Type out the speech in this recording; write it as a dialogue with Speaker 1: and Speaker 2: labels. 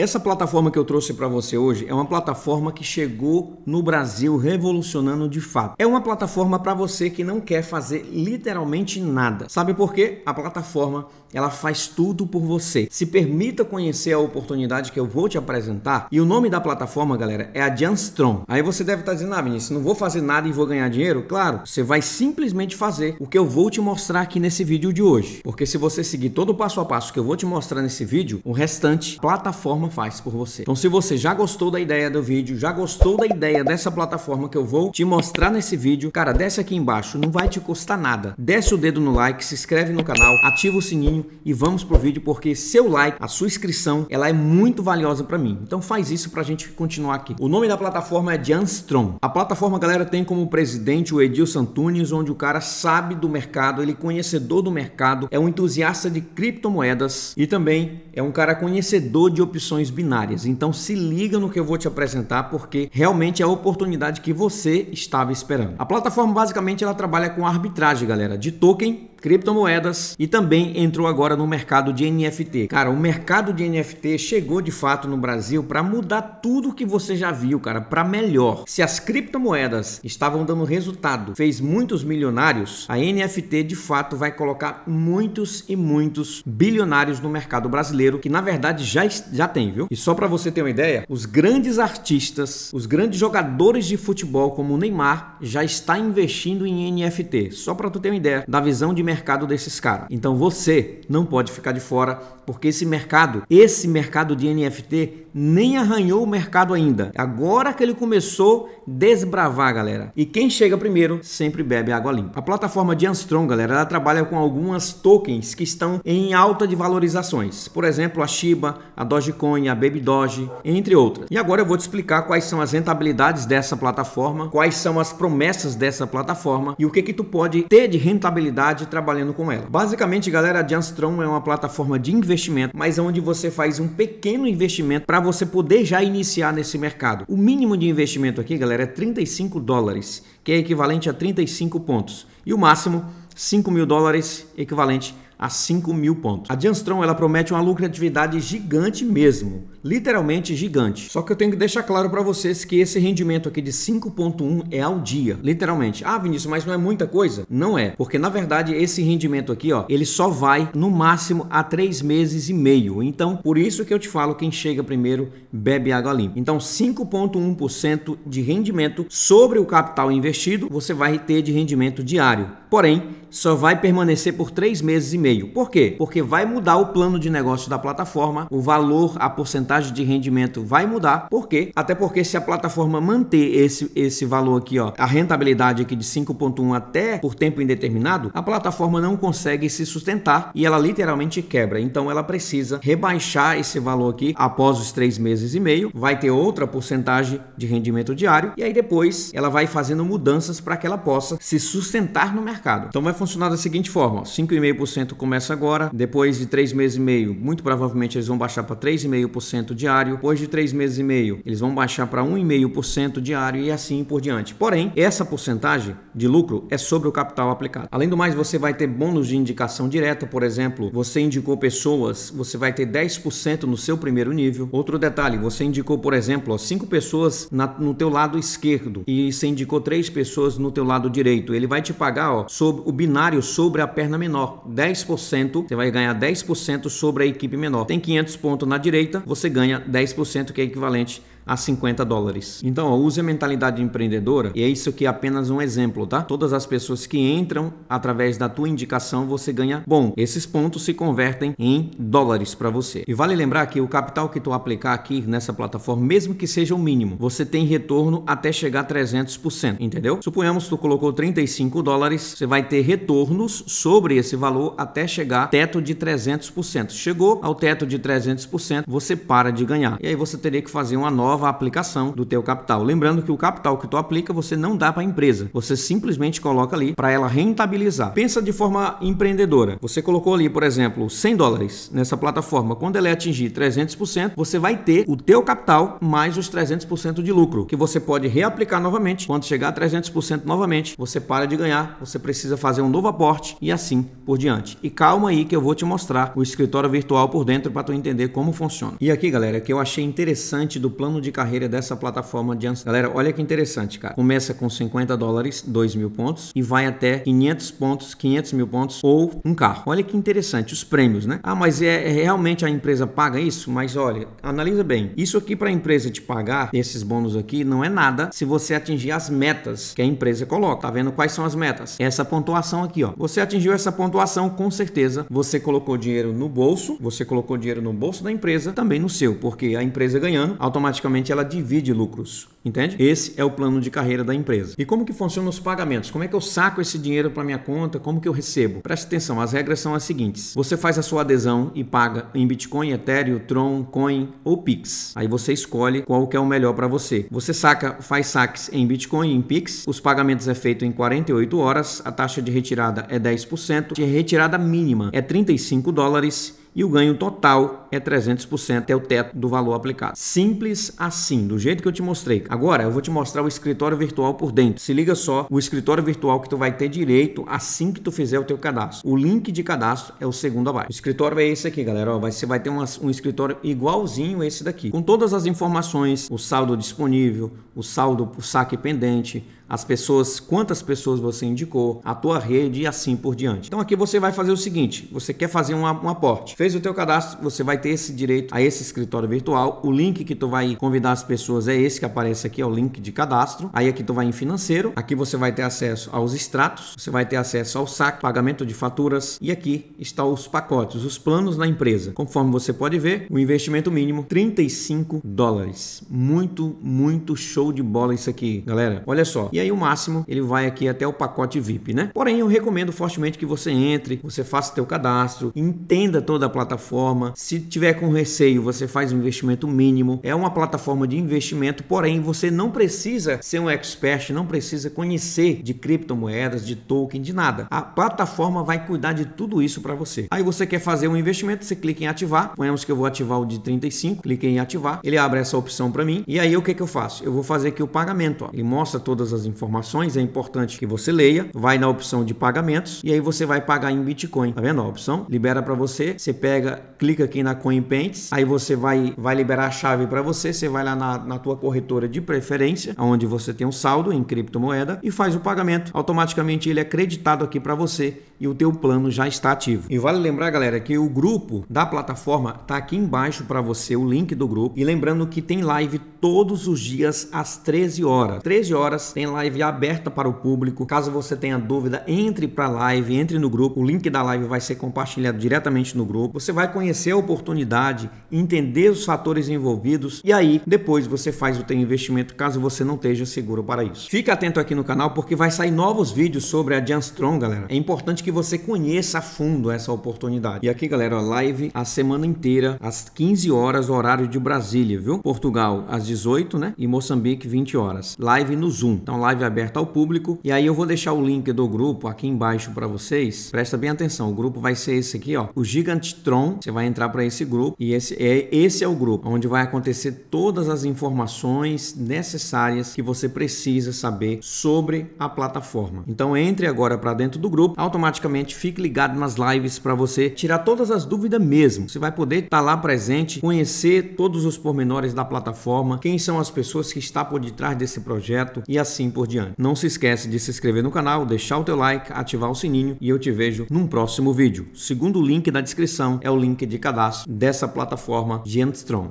Speaker 1: Essa plataforma que eu trouxe para você hoje é uma plataforma que chegou no Brasil revolucionando de fato. É uma plataforma para você que não quer fazer literalmente nada. Sabe por quê? A plataforma, ela faz tudo por você. Se permita conhecer a oportunidade que eu vou te apresentar. E o nome da plataforma, galera, é a Janstrom. Aí você deve estar tá dizendo: "Ah, Vinícius, não vou fazer nada e vou ganhar dinheiro?" Claro, você vai simplesmente fazer o que eu vou te mostrar aqui nesse vídeo de hoje. Porque se você seguir todo o passo a passo que eu vou te mostrar nesse vídeo, o restante plataforma faz por você. Então, se você já gostou da ideia do vídeo, já gostou da ideia dessa plataforma que eu vou te mostrar nesse vídeo, cara, desce aqui embaixo, não vai te custar nada. Desce o dedo no like, se inscreve no canal, ativa o sininho e vamos pro vídeo porque seu like, a sua inscrição, ela é muito valiosa para mim. Então faz isso pra gente continuar aqui. O nome da plataforma é Janstrom. A plataforma, galera, tem como presidente o Edilson Santunes, onde o cara sabe do mercado, ele é conhecedor do mercado, é um entusiasta de criptomoedas e também é um cara conhecedor de opções opções binárias. Então se liga no que eu vou te apresentar porque realmente é a oportunidade que você estava esperando. A plataforma basicamente ela trabalha com arbitragem, galera, de token criptomoedas e também entrou agora no mercado de NFT. Cara, o mercado de NFT chegou de fato no Brasil para mudar tudo que você já viu, cara, para melhor. Se as criptomoedas estavam dando resultado, fez muitos milionários, a NFT de fato vai colocar muitos e muitos bilionários no mercado brasileiro, que na verdade já já tem, viu? E só para você ter uma ideia, os grandes artistas, os grandes jogadores de futebol como o Neymar já está investindo em NFT. Só para tu ter uma ideia da visão de mercado desses caras. Então você não pode ficar de fora, porque esse mercado, esse mercado de NFT nem arranhou o mercado ainda. Agora que ele começou a desbravar, galera. E quem chega primeiro sempre bebe água limpa. A plataforma de Armstrong, galera, ela trabalha com algumas tokens que estão em alta de valorizações. Por exemplo, a Shiba, a Dogecoin, a Baby Doge, entre outras. E agora eu vou te explicar quais são as rentabilidades dessa plataforma, quais são as promessas dessa plataforma e o que que tu pode ter de rentabilidade trabalhando com ela. Basicamente, galera, a Armstrong é uma plataforma de investimento, mas é onde você faz um pequeno investimento para para você poder já iniciar nesse mercado. O mínimo de investimento aqui, galera, é 35 dólares, que é equivalente a 35 pontos. E o máximo, 5 mil dólares, equivalente a 5 mil pontos. A Janstron ela promete uma lucratividade gigante mesmo literalmente gigante. Só que eu tenho que deixar claro para vocês que esse rendimento aqui de 5.1 é ao dia, literalmente. Ah, Vinícius, mas não é muita coisa? Não é, porque na verdade esse rendimento aqui, ó, ele só vai no máximo a 3 meses e meio. Então, por isso que eu te falo, quem chega primeiro bebe água limpa. Então, 5.1% de rendimento sobre o capital investido, você vai ter de rendimento diário. Porém, só vai permanecer por três meses e meio. Por quê? Porque vai mudar o plano de negócio da plataforma, o valor, a porcentagem porcentagem de rendimento vai mudar. Por quê? Até porque se a plataforma manter esse, esse valor aqui, ó, a rentabilidade aqui de 5.1 até por tempo indeterminado, a plataforma não consegue se sustentar e ela literalmente quebra. Então ela precisa rebaixar esse valor aqui após os três meses e meio, vai ter outra porcentagem de rendimento diário e aí depois ela vai fazendo mudanças para que ela possa se sustentar no mercado. Então vai funcionar da seguinte forma: 5,5% começa agora, depois de três meses e meio, muito provavelmente eles vão baixar para 3,5% 1,5% diário, depois de 3 meses e meio, eles vão baixar para 1,5% diário e assim por diante. Porém, essa porcentagem de lucro é sobre o capital aplicado. Além do mais, você vai ter bônus de indicação direta, por exemplo, você indicou pessoas, você vai ter 10% no seu primeiro nível. Outro detalhe, você indicou, por exemplo, cinco 5 pessoas na, no teu lado esquerdo e você indicou 3 pessoas no teu lado direito. Ele vai te pagar ó, sobre o binário sobre a perna menor, 10%, você vai ganhar 10% sobre a equipe menor. Tem 500 pontos na direita, você você ganha 10%, que é equivalente a 50 dólares. Então, ó, use a mentalidade empreendedora e é isso que é apenas um exemplo, tá? Todas as pessoas que entram através da tua indicação, você ganha bom. Esses pontos se convertem em dólares para você. E vale lembrar que o capital que tu aplicar aqui nessa plataforma, mesmo que seja o mínimo, você tem retorno até chegar a 300%, entendeu? Suponhamos que tu colocou 35 dólares, você vai ter retornos sobre esse valor até chegar teto de 300%. Chegou ao teto de 300%, você para de ganhar. E aí você teria que fazer uma nova nova aplicação do teu capital. Lembrando que o capital que tu aplica, você não dá para a empresa. Você simplesmente coloca ali para ela rentabilizar. Pensa de forma empreendedora. Você colocou ali, por exemplo, 100 dólares nessa plataforma. Quando ela atingir 300%, você vai ter o teu capital mais os 300% de lucro, que você pode reaplicar novamente. Quando chegar a 300% novamente, você para de ganhar, você precisa fazer um novo aporte e assim por diante. E calma aí que eu vou te mostrar o escritório virtual por dentro para tu entender como funciona. E aqui, galera, que eu achei interessante do plano de carreira dessa plataforma de anúncios. Galera, olha que interessante, cara. Começa com 50 dólares, 2 mil pontos, e vai até 500 pontos, 500 mil pontos ou um carro. Olha que interessante, os prêmios, né? Ah, mas é, é realmente a empresa paga isso? Mas olha, analisa bem. Isso aqui para a empresa te pagar, esses bônus aqui, não é nada se você atingir as metas que a empresa coloca. Tá vendo quais são as metas? Essa pontuação aqui, ó. Você atingiu essa pontuação, com certeza você colocou dinheiro no bolso, você colocou dinheiro no bolso da empresa, também no seu, porque a empresa ganhando, automaticamente ela divide lucros, entende? Esse é o plano de carreira da empresa. E como que funcionam os pagamentos? Como é que eu saco esse dinheiro para minha conta? Como que eu recebo? Preste atenção, as regras são as seguintes. Você faz a sua adesão e paga em Bitcoin, Ethereum, Tron, Coin ou Pix. Aí você escolhe qual que é o melhor para você. Você saca, faz saques em Bitcoin, em Pix. Os pagamentos é feito em 48 horas, a taxa de retirada é 10% e a retirada mínima é 35 dólares e o ganho total é 300%, é o teto do valor aplicado. Simples assim, do jeito que eu te mostrei. Agora eu vou te mostrar o escritório virtual por dentro. Se liga só, o escritório virtual que tu vai ter direito assim que tu fizer o teu cadastro. O link de cadastro é o segundo abaixo. O escritório é esse aqui, galera. vai, você vai ter um escritório igualzinho esse daqui, com todas as informações, o saldo disponível, o saldo por saque pendente, as pessoas, quantas pessoas você indicou, a tua rede e assim por diante. Então aqui você vai fazer o seguinte, você quer fazer um, um aporte. Fez o teu cadastro, você vai ter esse direito a esse escritório virtual. O link que tu vai convidar as pessoas é esse que aparece aqui, é o link de cadastro. Aí aqui tu vai em financeiro, aqui você vai ter acesso aos extratos, você vai ter acesso ao saque, pagamento de faturas e aqui está os pacotes, os planos na empresa. Conforme você pode ver, o investimento mínimo 35 dólares. Muito, muito show de bola isso aqui, galera. Olha só. E e aí o máximo ele vai aqui até o pacote VIP, né? Porém, eu recomendo fortemente que você entre, você faça seu cadastro, entenda toda a plataforma. Se tiver com receio, você faz um investimento mínimo. É uma plataforma de investimento, porém você não precisa ser um expert, não precisa conhecer de criptomoedas, de token, de nada. A plataforma vai cuidar de tudo isso para você. Aí você quer fazer um investimento, você clica em ativar. Ponhamos que eu vou ativar o de 35, clique em ativar. Ele abre essa opção para mim. E aí o que que eu faço? Eu vou fazer aqui o pagamento, ó. Ele mostra todas as informações, é importante que você leia, vai na opção de pagamentos e aí você vai pagar em Bitcoin, tá vendo a opção? Libera para você, você pega, clica aqui na Coin aí você vai vai liberar a chave para você, você vai lá na, na tua corretora de preferência, onde você tem um saldo em criptomoeda e faz o pagamento. Automaticamente ele é creditado aqui para você e o teu plano já está ativo. E vale lembrar, galera, que o grupo da plataforma tá aqui embaixo para você o link do grupo e lembrando que tem live todos os dias às 13 horas. 13 horas tem live live é aberta para o público. Caso você tenha dúvida, entre para a live, entre no grupo. O link da live vai ser compartilhado diretamente no grupo. Você vai conhecer a oportunidade, entender os fatores envolvidos e aí depois você faz o seu investimento caso você não esteja seguro para isso. Fica atento aqui no canal porque vai sair novos vídeos sobre a Strong, galera. É importante que você conheça a fundo essa oportunidade. E aqui, galera, live a semana inteira às 15 horas horário de Brasília, viu? Portugal às 18, né? E Moçambique 20 horas. Live no Zoom. Então live aberta ao público e aí eu vou deixar o link do grupo aqui embaixo para vocês. Presta bem atenção, o grupo vai ser esse aqui, ó, o Gigantron. Você vai entrar para esse grupo e esse é esse é o grupo onde vai acontecer todas as informações necessárias que você precisa saber sobre a plataforma. Então entre agora para dentro do grupo, automaticamente fique ligado nas lives para você tirar todas as dúvidas mesmo. Você vai poder estar tá lá presente, conhecer todos os pormenores da plataforma, quem são as pessoas que estão por detrás desse projeto e assim assim por diante. Não se esquece de se inscrever no canal, deixar o teu like, ativar o sininho e eu te vejo num próximo vídeo. O segundo link da descrição é o link de cadastro dessa plataforma GenStrom.